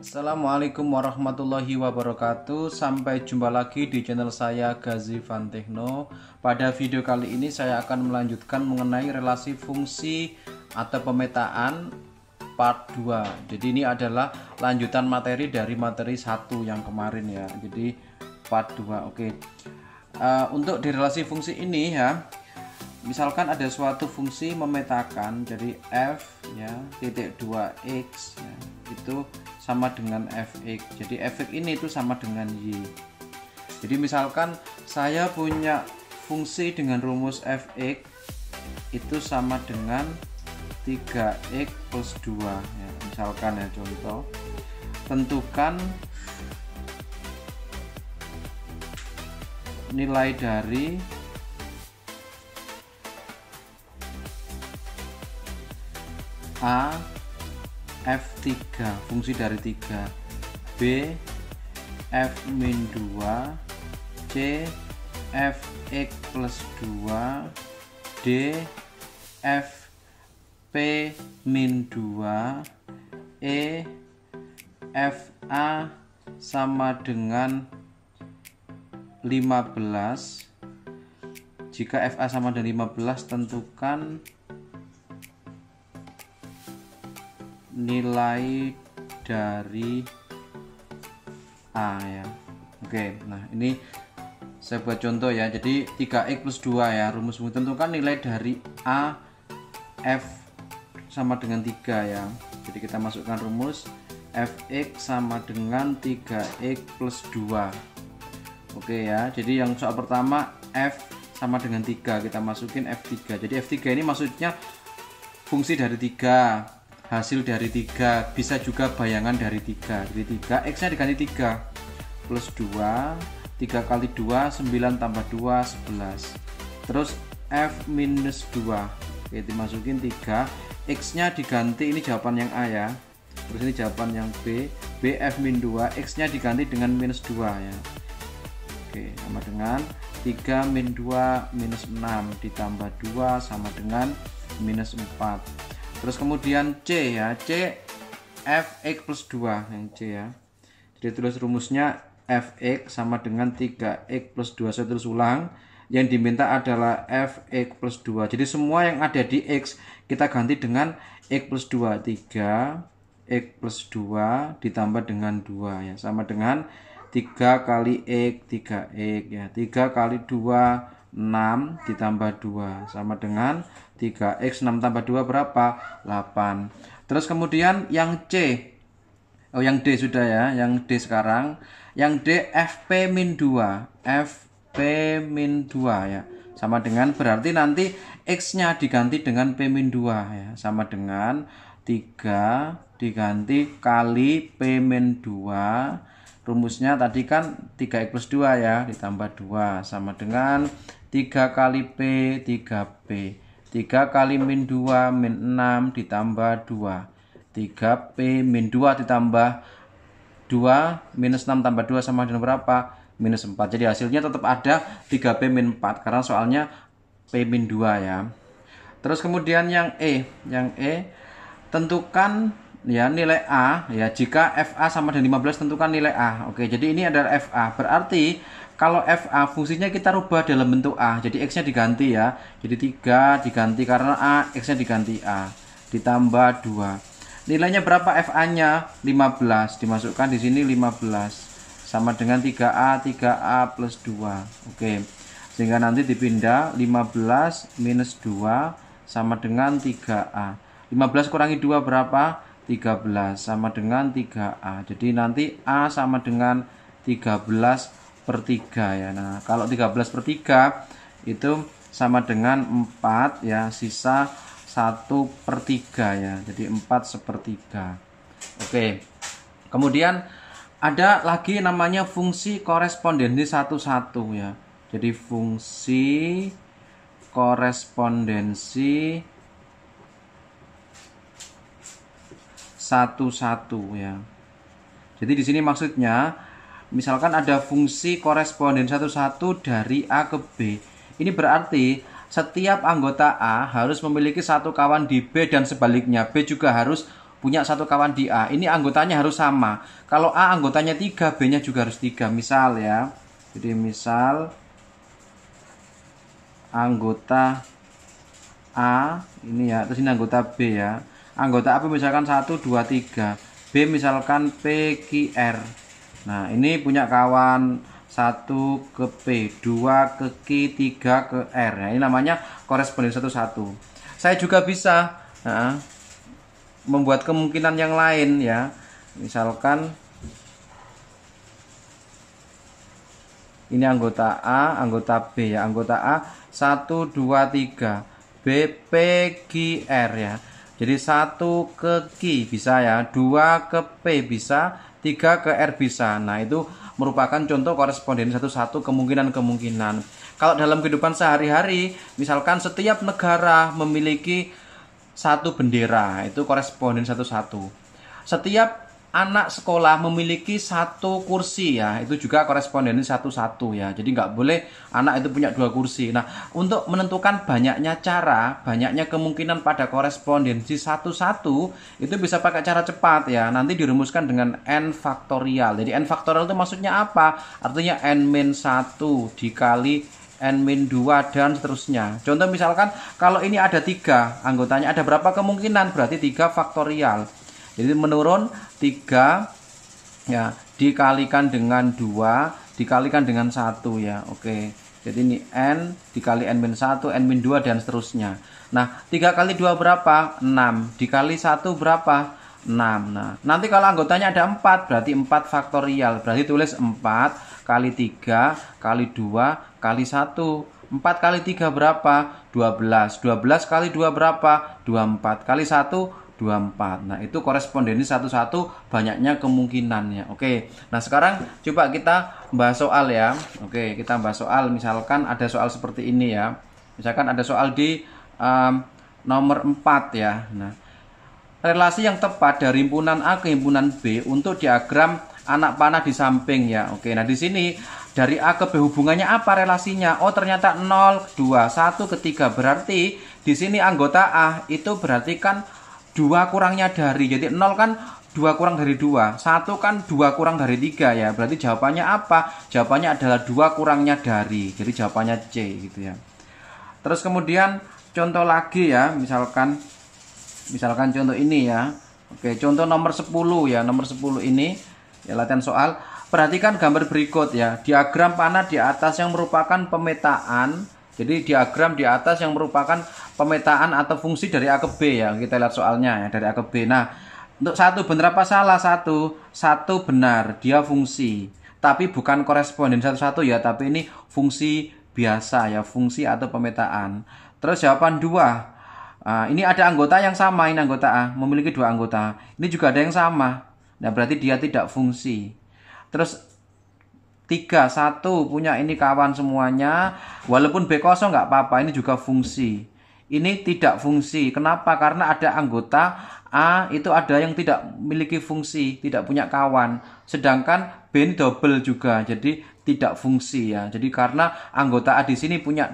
Assalamualaikum warahmatullahi wabarakatuh Sampai jumpa lagi di channel saya Gazi Van Techno Pada video kali ini saya akan melanjutkan mengenai relasi fungsi atau pemetaan part 2 Jadi ini adalah lanjutan materi dari materi 1 yang kemarin ya Jadi part 2 oke okay. uh, eh, Untuk di relasi fungsi ini ya misalkan ada suatu fungsi memetakan jadi f ya titik 2x ya, itu sama dengan fx jadi fx ini itu sama dengan y jadi misalkan saya punya fungsi dengan rumus fx itu sama dengan 3x plus 2 ya, misalkan ya contoh tentukan nilai dari A F3 fungsi dari 3 B F min 2 C F X plus 2 D F P min 2 E F A sama dengan 15 jika FA sama dengan 15 tentukan nilai dari A ya oke nah ini saya buat contoh ya jadi 3x plus 2 ya rumusmu tentukan nilai dari A F sama dengan 3 ya jadi kita masukkan rumus fx sama dengan 3x plus 2 oke ya jadi yang soal pertama f sama dengan 3 kita masukin f3 jadi f3 ini maksudnya fungsi dari 3 hasil dari tiga bisa juga bayangan dari tiga jadi 3 x nya diganti tiga plus dua tiga kali dua sembilan tambah dua sebelas terus F minus dua oke dimasukin tiga X nya diganti ini jawaban yang A ya terus ini jawaban yang B B F min dua X nya diganti dengan minus dua ya oke sama dengan tiga min dua minus enam ditambah dua sama dengan minus empat terus kemudian C ya C fx plus 2 yang C ya jadi tulis rumusnya fx sama dengan 3x plus 2 saya terus ulang yang diminta adalah fx plus 2 jadi semua yang ada di x kita ganti dengan x plus 2 3 x plus 2 ditambah dengan 2 ya sama dengan 3 kali x 3x ya 3 kali 2 6 ditambah 2 sama dengan 3X 6 tambah 2 berapa? 8 Terus kemudian yang C Oh yang D sudah ya Yang D sekarang Yang D FP min 2 FP min 2 ya Sama dengan berarti nanti X nya diganti dengan P min 2 ya Sama dengan 3 diganti kali P min 2 rumusnya tadi kan 3x plus 2 ya ditambah 2 sama dengan 3 kali P 3P 3 kali min 2 min 6 ditambah 2 3P min 2 ditambah 2 minus 6 tambah 2 sama dengan berapa? Minus 4 Jadi hasilnya tetap ada 3P min 4 Karena soalnya P min 2 ya Terus kemudian yang E Yang E tentukan ya nilai A ya jika FA sama dengan 15 tentukan nilai A. Oke, jadi ini adalah FA. Berarti kalau FA fungsinya kita rubah dalam bentuk A jadi X nya diganti ya jadi 3 diganti karena A X nya diganti A ditambah 2 nilainya berapa FA nya 15 dimasukkan di sini 15 sama dengan 3A 3A plus 2 oke okay. sehingga nanti dipindah 15 minus 2 sama dengan 3A 15 kurangi 2 berapa 13 sama dengan 3A jadi nanti A sama dengan 13 per 3 ya. Nah, kalau 13 per 3 itu sama dengan 4 ya, sisa 1 per 3 ya. Jadi 4 sepertiga. Oke. Kemudian ada lagi namanya fungsi korespondensi satu-satu ya. Jadi fungsi korespondensi satu-satu ya. Jadi di sini maksudnya Misalkan ada fungsi koresponden satu-satu dari A ke B. Ini berarti setiap anggota A harus memiliki satu kawan di B dan sebaliknya. B juga harus punya satu kawan di A. Ini anggotanya harus sama. Kalau A anggotanya 3, B-nya juga harus 3. Misal ya. Jadi misal anggota A ini ya, terus ini anggota B ya. Anggota A misalkan 1 2 3. B misalkan P Q R Nah, ini punya kawan 1 ke P, 2 ke Q, 3 ke R. Nah, ini namanya koresponden 11. Saya juga bisa nah, membuat kemungkinan yang lain ya. Misalkan ini anggota A, anggota B ya, anggota A 1 2 3 B P Q R ya. Jadi 1 ke Q bisa ya, 2 ke P bisa, 3 ke R bisa. Nah, itu merupakan contoh koresponden satu-satu kemungkinan-kemungkinan. Kalau dalam kehidupan sehari-hari, misalkan setiap negara memiliki satu bendera, itu koresponden satu-satu. Setiap anak sekolah memiliki satu kursi ya itu juga korespondensi satu-satu ya jadi nggak boleh anak itu punya dua kursi nah untuk menentukan banyaknya cara banyaknya kemungkinan pada korespondensi satu-satu itu bisa pakai cara cepat ya nanti dirumuskan dengan n faktorial jadi n faktorial itu maksudnya apa artinya n min satu dikali n min dua dan seterusnya. Contoh misalkan kalau ini ada tiga anggotanya ada berapa kemungkinan berarti tiga faktorial. Jadi menurun 3 ya dikalikan dengan 2 dikalikan dengan 1 ya. Oke. Jadi ini n dikali n min 1, n min 2 dan seterusnya. Nah, 3 kali 2 berapa? 6. Dikali 1 berapa? 6. Nah, nanti kalau anggotanya ada 4, berarti 4 faktorial. Berarti tulis 4 kali 3 kali 2 kali 1. 4 kali 3 berapa? 12. 12 kali 2 berapa? 24. Kali 1 24. Nah, itu korespondensi satu-satu banyaknya kemungkinannya. Oke. Nah, sekarang coba kita bahas soal ya. Oke, kita bahas soal misalkan ada soal seperti ini ya. Misalkan ada soal di um, nomor 4 ya. Nah, relasi yang tepat dari himpunan A ke himpunan B untuk diagram anak panah di samping ya. Oke. Nah, di sini dari A ke B hubungannya apa relasinya? Oh, ternyata 0, 2, 1 ke Berarti di sini anggota A itu berarti kan dua kurangnya dari jadi 0 kan dua kurang dari dua satu kan dua kurang dari tiga ya berarti jawabannya apa jawabannya adalah dua kurangnya dari jadi jawabannya C gitu ya terus kemudian contoh lagi ya misalkan misalkan contoh ini ya oke contoh nomor 10 ya nomor 10 ini ya latihan soal perhatikan gambar berikut ya diagram panah di atas yang merupakan pemetaan jadi diagram di atas yang merupakan pemetaan atau fungsi dari A ke B ya. Kita lihat soalnya ya dari A ke B. Nah, untuk satu benar apa salah satu? Satu benar, dia fungsi. Tapi bukan koresponden satu-satu ya, tapi ini fungsi biasa ya, fungsi atau pemetaan. Terus jawaban dua, ah, ini ada anggota yang sama, ini anggota A, memiliki dua anggota. Ini juga ada yang sama, nah berarti dia tidak fungsi. Terus tiga satu punya ini kawan semuanya walaupun B kosong nggak apa-apa ini juga fungsi ini tidak fungsi kenapa karena ada anggota A itu ada yang tidak memiliki fungsi tidak punya kawan sedangkan B double juga jadi tidak fungsi ya jadi karena anggota A di sini punya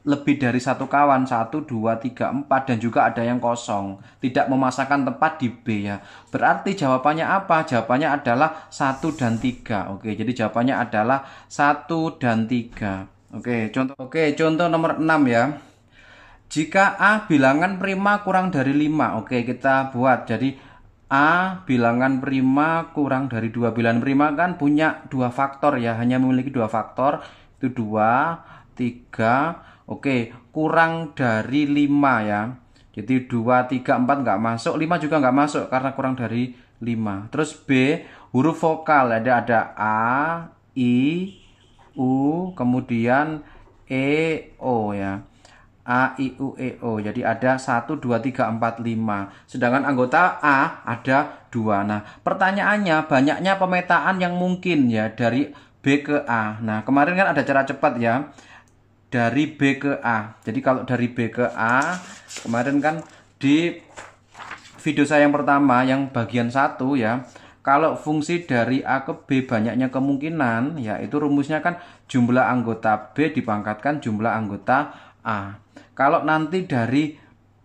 lebih dari satu kawan satu dua tiga empat dan juga ada yang kosong tidak memasakkan tempat di B ya berarti jawabannya apa jawabannya adalah satu dan tiga oke jadi jawabannya adalah satu dan tiga oke contoh oke contoh nomor enam ya jika A bilangan prima kurang dari lima oke kita buat jadi A bilangan prima kurang dari dua bilangan prima kan punya dua faktor ya hanya memiliki dua faktor itu dua tiga Oke, kurang dari 5 ya. Jadi 2, 3, 4 nggak masuk, 5 juga nggak masuk karena kurang dari 5. Terus B, huruf vokal ada ada A, I, U, kemudian E, O ya. A, I, U, E, O. Jadi ada 1, 2, 3, 4, 5. Sedangkan anggota A ada 2. Nah, pertanyaannya banyaknya pemetaan yang mungkin ya dari B ke A. Nah, kemarin kan ada cara cepat ya dari B ke A. Jadi kalau dari B ke A, kemarin kan di video saya yang pertama yang bagian satu ya, kalau fungsi dari A ke B banyaknya kemungkinan, yaitu rumusnya kan jumlah anggota B dipangkatkan jumlah anggota A. Kalau nanti dari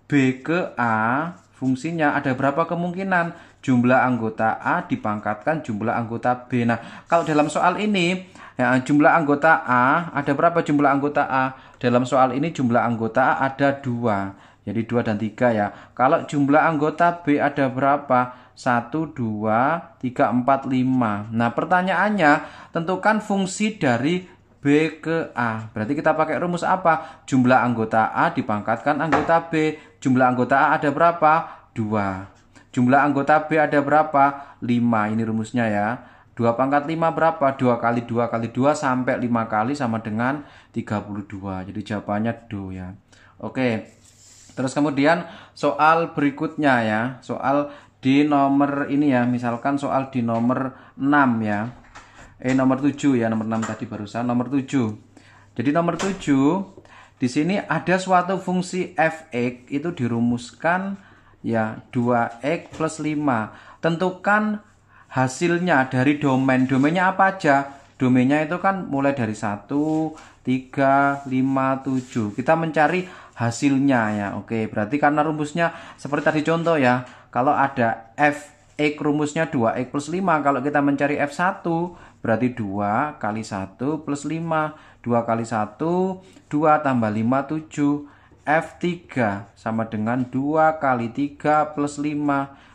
B ke A, fungsinya ada berapa kemungkinan? Jumlah anggota A dipangkatkan jumlah anggota B. Nah, kalau dalam soal ini Ya, jumlah anggota A, ada berapa jumlah anggota A? Dalam soal ini jumlah anggota A ada dua. Jadi dua dan tiga ya. Kalau jumlah anggota B ada berapa? Satu, dua, tiga, empat, lima. Nah pertanyaannya tentukan fungsi dari B ke A. Berarti kita pakai rumus apa? Jumlah anggota A dipangkatkan anggota B. Jumlah anggota A ada berapa? Dua. Jumlah anggota B ada berapa? Lima. Ini rumusnya ya. 2 pangkat 5 berapa? 2 kali 2 kali 2 sampai 5 kali sama dengan 32. Jadi jawabannya do ya. Oke. Terus kemudian soal berikutnya ya. Soal di nomor ini ya. Misalkan soal di nomor 6 ya. Eh nomor 7 ya. Nomor 6 tadi barusan. Nomor 7. Jadi nomor 7 di sini ada suatu fungsi fx itu dirumuskan ya 2x plus 5. Tentukan hasilnya dari domain domainnya apa aja domainnya itu kan mulai dari 1 3 5 7 kita mencari hasilnya ya oke berarti karena rumusnya seperti tadi contoh ya kalau ada f x rumusnya 2x plus 5 kalau kita mencari f1 berarti 2 kali 1 plus 5 2 kali 1 2 tambah 5 7 F3 sama dengan 2 kali 3 plus 5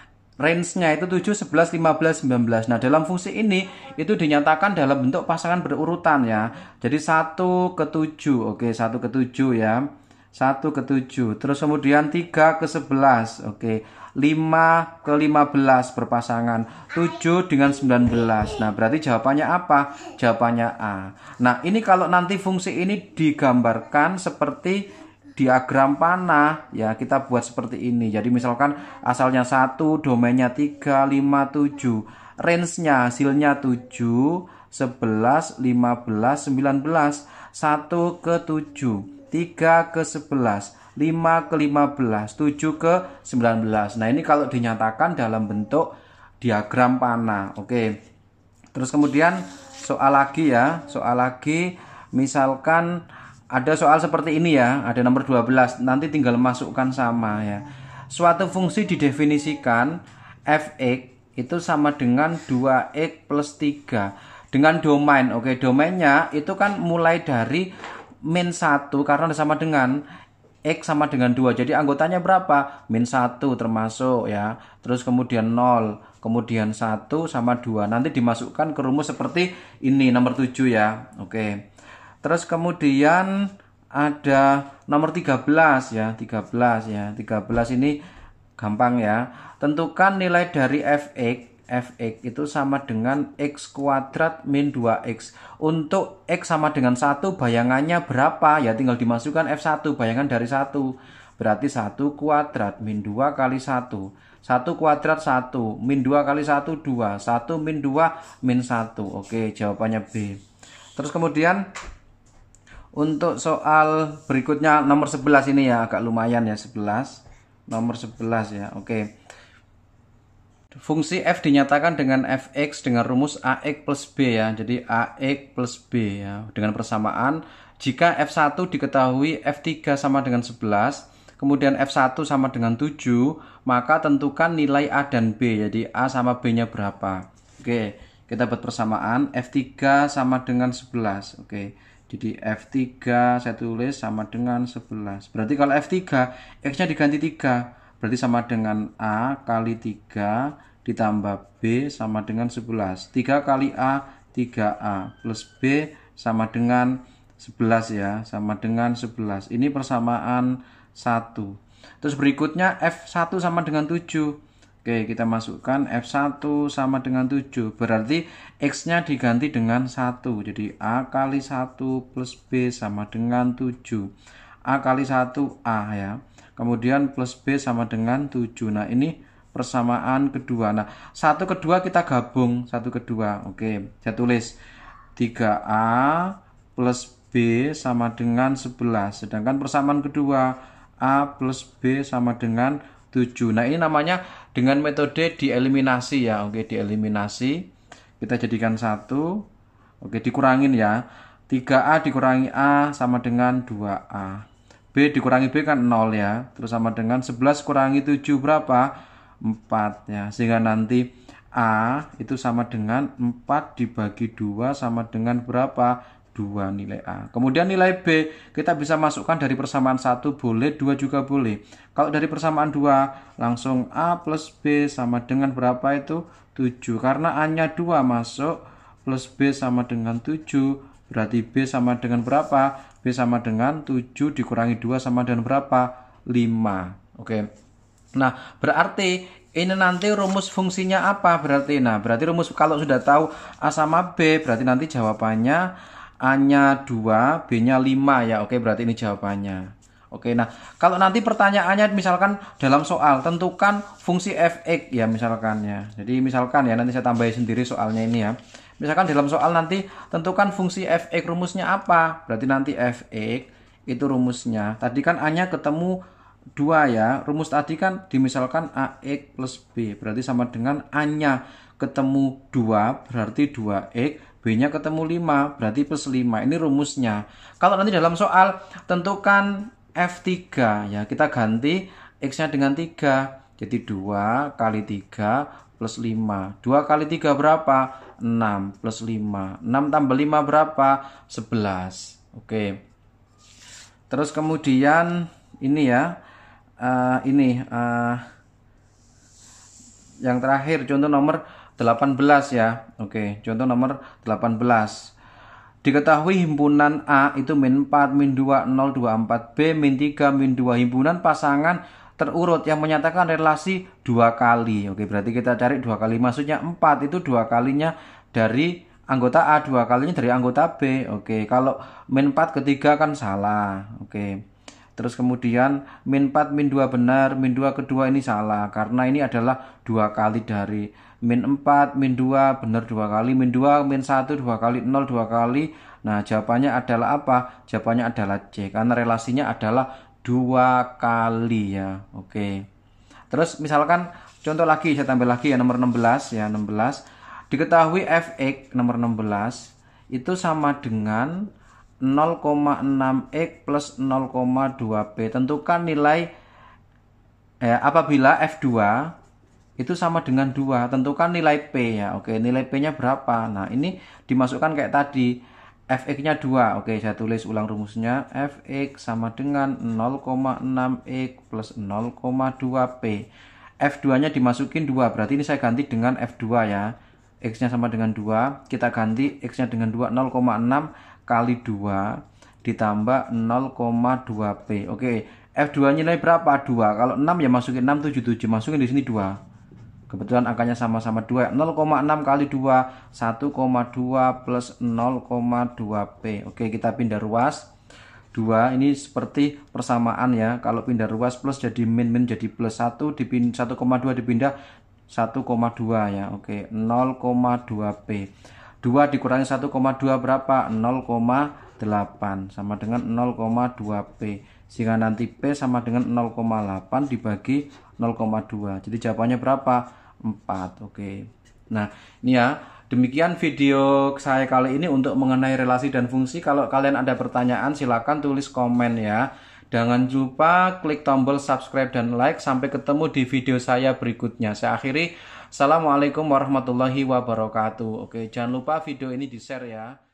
range-nya itu 7, 11, 15, 19. Nah, dalam fungsi ini itu dinyatakan dalam bentuk pasangan berurutan ya. Jadi 1 ke 7. Oke, 1 ke 7 ya. 1 ke 7. Terus kemudian 3 ke 11. Oke. 5 ke 15 berpasangan 7 dengan 19 Nah berarti jawabannya apa? Jawabannya A Nah ini kalau nanti fungsi ini digambarkan seperti diagram panah ya kita buat seperti ini jadi misalkan asalnya satu domainnya 3 5 7 range nya hasilnya 7 11 15 19 1 ke 7 3 ke 11 5 ke 15 7 ke 19 nah ini kalau dinyatakan dalam bentuk diagram panah oke terus kemudian soal lagi ya soal lagi misalkan ada soal seperti ini ya, ada nomor 12, nanti tinggal masukkan sama ya. Suatu fungsi didefinisikan fx itu sama dengan 2x plus 3 dengan domain. Oke, domainnya itu kan mulai dari min 1 karena sama dengan X sama dengan 2 Jadi anggotanya berapa? Min 1 termasuk ya Terus kemudian 0 Kemudian 1 sama 2 Nanti dimasukkan ke rumus seperti ini Nomor 7 ya Oke Terus kemudian ada nomor 13 ya, 13 ya. 13 ini gampang ya. Tentukan nilai dari fx fx itu sama dengan x kuadrat min 2x. Untuk x sama dengan 1 bayangannya berapa? Ya tinggal dimasukkan f1 bayangan dari 1. Berarti 1 kuadrat min 2 kali 1. 1 kuadrat 1 min 2 kali 1 2. 1 min 2 min 1. Oke, jawabannya B. Terus kemudian untuk soal berikutnya nomor 11 ini ya agak lumayan ya 11. Nomor 11 ya. Oke. Fungsi f dinyatakan dengan fx dengan rumus ax plus b ya. Jadi ax plus b ya dengan persamaan jika f1 diketahui f3 sama dengan 11 kemudian f1 sama dengan 7 maka tentukan nilai a dan b jadi a sama b nya berapa. Oke, kita buat persamaan f3 sama dengan 11. Oke. Jadi F3 saya tulis sama dengan 11. Berarti kalau F3, X-nya diganti 3. Berarti sama dengan A kali 3 ditambah B sama dengan 11. 3 kali A, 3A plus B sama dengan 11 ya. Sama dengan 11. Ini persamaan 1. Terus berikutnya F1 sama dengan 7. Oke, kita masukkan F1 sama dengan 7. Berarti X-nya diganti dengan 1. Jadi A kali 1 plus B sama dengan 7. A kali 1 A ya. Kemudian plus B sama dengan 7. Nah, ini persamaan kedua. Nah, satu kedua kita gabung. Satu kedua. Oke, saya tulis 3A plus B sama dengan 11. Sedangkan persamaan kedua A plus B sama dengan 7. Nah, ini namanya dengan metode dieliminasi ya oke dieliminasi kita jadikan satu oke dikurangin ya 3A dikurangi A sama dengan 2A B dikurangi B kan 0 ya terus sama dengan 11 kurangi 7 berapa 4 ya sehingga nanti A itu sama dengan 4 dibagi 2 sama dengan berapa 2 nilai A. Kemudian nilai B kita bisa masukkan dari persamaan 1 boleh, 2 juga boleh. Kalau dari persamaan 2 langsung A plus B sama dengan berapa itu? 7. Karena A-nya 2 masuk plus B sama dengan 7 berarti B sama dengan berapa? B sama dengan 7 dikurangi 2 sama dengan berapa? 5. Oke. Nah, berarti ini nanti rumus fungsinya apa berarti? Nah, berarti rumus kalau sudah tahu A sama B berarti nanti jawabannya A-nya 2, B-nya 5 ya. Oke, berarti ini jawabannya. Oke, nah kalau nanti pertanyaannya misalkan dalam soal tentukan fungsi fx ya misalkan ya. Jadi misalkan ya nanti saya tambahin sendiri soalnya ini ya. Misalkan dalam soal nanti tentukan fungsi fx rumusnya apa? Berarti nanti fx itu rumusnya. Tadi kan A-nya ketemu 2 ya. Rumus tadi kan dimisalkan ax plus b berarti sama dengan A-nya ketemu 2 berarti 2x B-nya ketemu 5, berarti plus 5. Ini rumusnya. Kalau nanti dalam soal tentukan F3 ya, kita ganti X-nya dengan 3. Jadi 2 kali 3 plus 5. 2 kali 3 berapa? 6 plus 5. 6 tambah 5 berapa? 11. Oke. Terus kemudian ini ya, uh, ini uh, yang terakhir contoh nomor 18 ya. Oke, contoh nomor 18. Diketahui himpunan A itu min 4, min 2, 0, 2, 4, B, min 3, min 2. Himpunan pasangan terurut yang menyatakan relasi dua kali. Oke, berarti kita cari dua kali. Maksudnya 4 itu dua kalinya dari anggota A, dua kalinya dari anggota B. Oke, kalau min 4 ketiga kan salah. Oke. Terus kemudian min 4, min 2 benar, min 2 kedua ini salah karena ini adalah dua kali dari min 4, min 2, benar dua kali, min 2, min 1, dua kali, 0, dua kali. Nah, jawabannya adalah apa? Jawabannya adalah C, karena relasinya adalah dua kali ya. Oke. Terus misalkan contoh lagi, saya tambah lagi ya nomor 16 ya, 16. Diketahui fx nomor 16 itu sama dengan 0,6x plus 0,2p. Tentukan nilai eh, apabila F2 itu sama dengan dua tentukan nilai P ya oke nilai P nya berapa nah ini dimasukkan kayak tadi Fx nya 2 oke saya tulis ulang rumusnya Fx sama dengan 0,6x plus 0,2P F2 nya dimasukin 2 berarti ini saya ganti dengan F2 ya X nya sama dengan 2 kita ganti X nya dengan 2 0,6 kali 2 ditambah 0,2P oke F2 nilai berapa? 2 kalau 6 ya masukin 677 masukin di sini 2 Kebetulan angkanya sama-sama 2. 0,6 kali 2, 1,2 plus 0,2P. Oke, kita pindah ruas. 2 ini seperti persamaan ya. Kalau pindah ruas plus jadi min, min jadi plus 1. 1,2 dipindah 1,2 ya. Oke, 0,2P. 2 dikurangi 1,2 berapa? 0,8 sama dengan 0,2P sehingga nanti P sama dengan 0,8 dibagi 0,2 jadi jawabannya berapa 4 oke okay. nah ini ya demikian video saya kali ini untuk mengenai relasi dan fungsi kalau kalian ada pertanyaan silahkan tulis komen ya Jangan lupa klik tombol subscribe dan like. Sampai ketemu di video saya berikutnya. Saya akhiri. Assalamualaikum warahmatullahi wabarakatuh. Oke, jangan lupa video ini di-share ya.